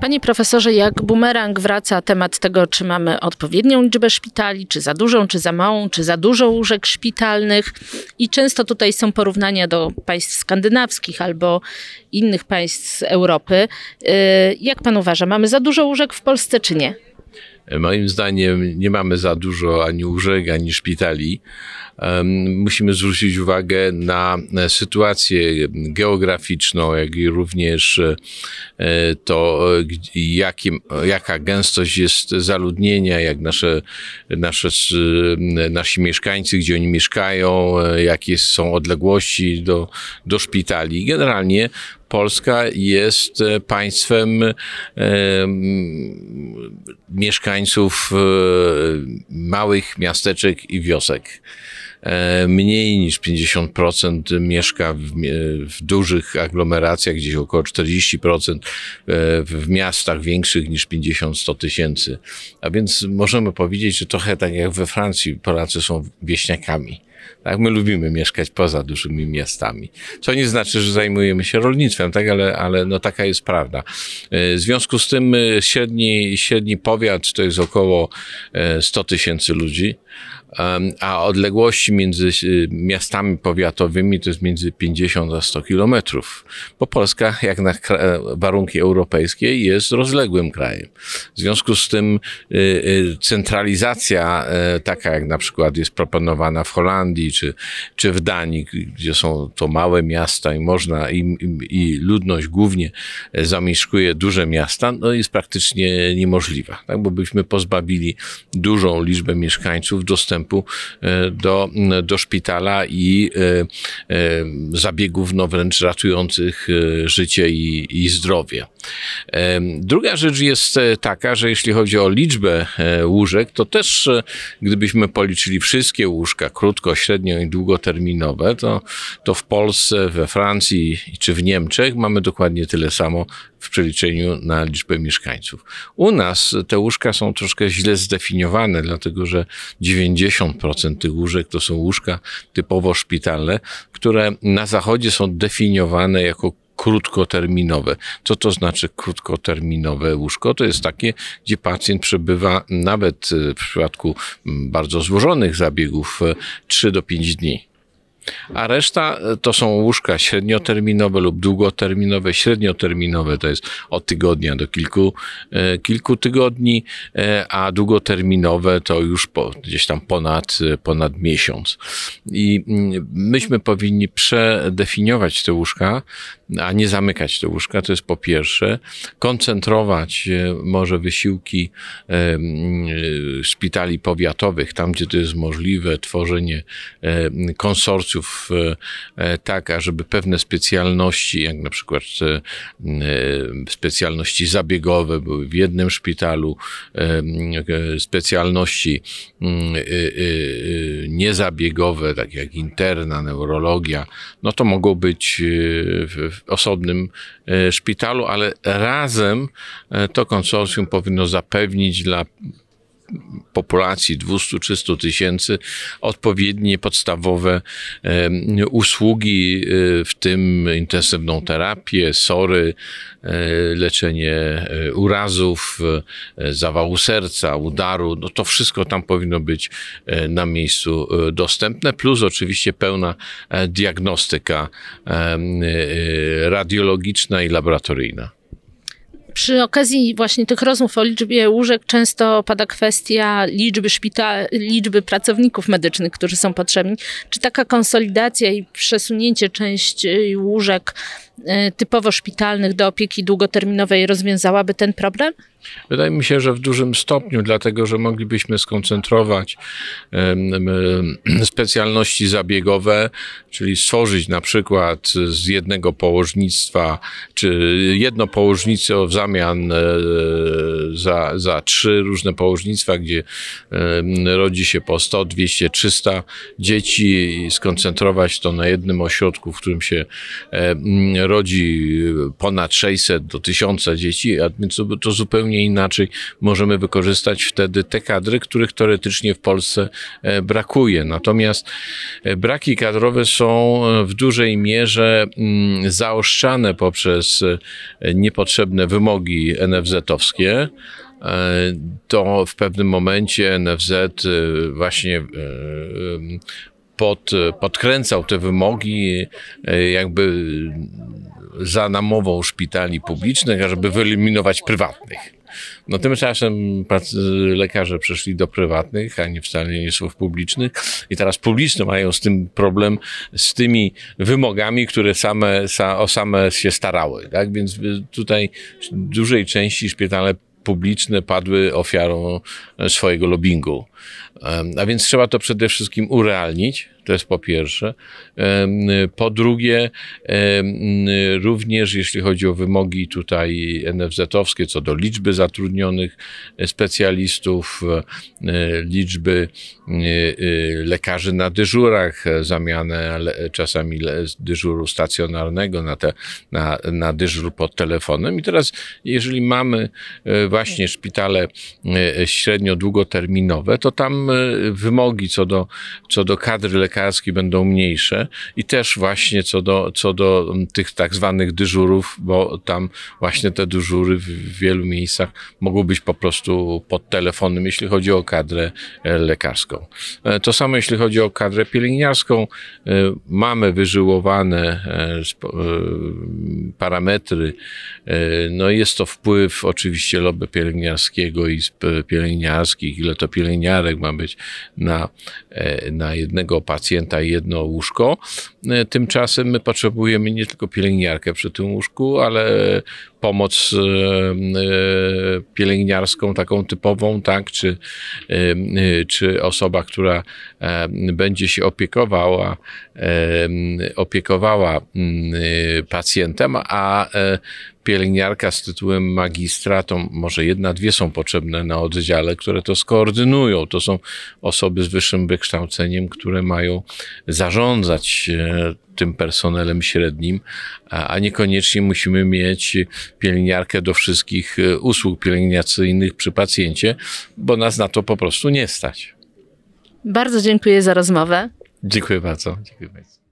Panie profesorze, jak bumerang wraca temat tego, czy mamy odpowiednią liczbę szpitali, czy za dużą, czy za małą, czy za dużo łóżek szpitalnych. I często tutaj są porównania do państw skandynawskich albo innych państw z Europy. Y, jak pan uważa, mamy za dużo łóżek w Polsce, czy nie? Moim zdaniem nie mamy za dużo ani łóżek, ani szpitali. Musimy zwrócić uwagę na e, sytuację geograficzną, jak i również e, to, e, jaka gęstość jest zaludnienia, jak nasze, nasze, nasi mieszkańcy, gdzie oni mieszkają, jakie są odległości do, do szpitali. Generalnie Polska jest e, państwem e, mieszkańców e, małych miasteczek i wiosek. Mniej niż 50% mieszka w, w, dużych aglomeracjach, gdzieś około 40% w miastach większych niż 50-100 tysięcy. A więc możemy powiedzieć, że trochę tak jak we Francji Polacy są wieśniakami. Tak, my lubimy mieszkać poza dużymi miastami. Co nie znaczy, że zajmujemy się rolnictwem, tak, ale, ale no taka jest prawda. E, w związku z tym e, średni, średni powiat to jest około 100 e, tysięcy ludzi, a odległości między miastami powiatowymi to jest między 50 a 100 kilometrów, bo Polska, jak na warunki europejskie, jest rozległym krajem. W związku z tym centralizacja, taka jak na przykład jest proponowana w Holandii, czy, czy w Danii, gdzie są to małe miasta i można, i, i, i ludność głównie zamieszkuje duże miasta, no jest praktycznie niemożliwa, tak? bo byśmy pozbawili dużą liczbę mieszkańców dostępu e, do, do szpitala i e, e, zabiegów no wręcz ratujących życie i, i zdrowie. Druga rzecz jest taka, że jeśli chodzi o liczbę łóżek, to też gdybyśmy policzyli wszystkie łóżka, krótko średnio i długoterminowe, to, to w Polsce, we Francji czy w Niemczech mamy dokładnie tyle samo w przeliczeniu na liczbę mieszkańców. U nas te łóżka są troszkę źle zdefiniowane, dlatego że 90% tych łóżek to są łóżka typowo szpitalne, które na zachodzie są definiowane jako krótkoterminowe. Co to znaczy krótkoterminowe łóżko? To jest takie, gdzie pacjent przebywa nawet e, w przypadku mm, bardzo złożonych zabiegów 3 e, do 5 dni. A reszta e, to są łóżka średnioterminowe lub długoterminowe. Średnioterminowe to jest od tygodnia do kilku, kilku tygodni, a długoterminowe to już po, gdzieś tam ponad, ponad miesiąc. I mm, myśmy powinni przedefiniować te łóżka a nie zamykać do łóżka, to jest po pierwsze. Koncentrować e, może wysiłki e, e, szpitali powiatowych, tam gdzie to jest możliwe, tworzenie konsorcjów tak, ażeby pewne specjalności, jak na przykład specjalności zabiegowe były w jednym szpitalu, specjalności niezabiegowe, takie jak interna, neurologia, no to mogą być w osobnym e, szpitalu, ale razem e, to konsorcjum powinno zapewnić dla populacji 200-300 tysięcy odpowiednie podstawowe usługi, y, w tym intensywną terapię, sory, y, leczenie y, urazów, zawału serca, udaru. No to wszystko tam powinno być na miejscu dostępne, plus oczywiście pełna e, diagnostyka radiologiczna i laboratoryjna. Przy okazji właśnie tych rozmów o liczbie łóżek często pada kwestia liczby szpitali, liczby pracowników medycznych, którzy są potrzebni. Czy taka konsolidacja i przesunięcie części łóżek e, typowo szpitalnych do opieki długoterminowej rozwiązałaby ten problem? Wydaje mi się, że w dużym stopniu, dlatego że moglibyśmy skoncentrować specjalności zabiegowe, czyli stworzyć na przykład z jednego położnictwa, czy jedno położnictwo w zamian e, za, za trzy różne położnictwa, gdzie e, rodzi się po 100, 200, 300 dzieci i skoncentrować to na jednym ośrodku, w którym się e, rodzi ponad 600 do 1000 dzieci, a więc to zupełnie inaczej możemy wykorzystać wtedy te kadry, których teoretycznie w Polsce brakuje. Natomiast braki kadrowe są w dużej mierze zaoszczane poprzez niepotrzebne wymogi wymogi NFZ-owskie, e, to w pewnym momencie NFZ e, właśnie e, pod, podkręcał te wymogi, jakby za namową szpitali publicznych, ażeby wyeliminować prywatnych. No tymczasem lekarze przeszli do prywatnych, a nie wcale nie są w publicznych i teraz publiczne mają z tym problem, z tymi wymogami, które same, sa, o same się starały, tak? Więc y, tutaj w dużej części szpitale publiczne padły ofiarą e, swojego lobbingu. E, a więc trzeba to przede wszystkim urealnić, to jest po pierwsze. Po drugie, również jeśli chodzi o wymogi tutaj NFZ-owskie, co do liczby zatrudnionych specjalistów, e, liczby e, e, lekarzy na dyżurach, zamianę czasami dyżuru stacjonarnego na, te, na, na dyżur pod telefonem. I teraz, jeżeli mamy właśnie szpitale średnio długoterminowe, to tam wymogi co do, co do kadry lekarskiej, lekarski będą mniejsze i też właśnie co do, co do mm, tych tak zwanych dyżurów, bo tam właśnie te dyżury w wielu miejscach mogą być po prostu pod telefonem, jeśli chodzi o kadrę e, lekarską. E, to samo jeśli chodzi o kadrę pielęgniarską. E, mamy wyżyłowane parametry. No jest to wpływ oczywiście lobby pielęgniarskiego i pielęgniarskich, ile to pielęgniarek ma być na, na jednego pacjenta pacjenta jedno łóżko. E, tymczasem my potrzebujemy nie tylko pielęgniarkę przy tym łóżku, ale pomoc e, e, pielęgniarską, taką typową, tak, czy, czy osoba, która będzie się opiekowała, opiekowała pacjentem, a pielęgniarka z tytułem magistra, to może jedna, dwie są potrzebne na oddziale, które to skoordynują. To są osoby z wyższym wykształceniem, które mają zarządzać e, tym personelem średnim, a niekoniecznie musimy mieć pielęgniarkę do wszystkich e, usług pielęgniacyjnych przy pacjencie, bo nas na to po prostu nie stać. Bardzo dziękuję za rozmowę. Dziękuję bardzo. Dziękuję bardzo.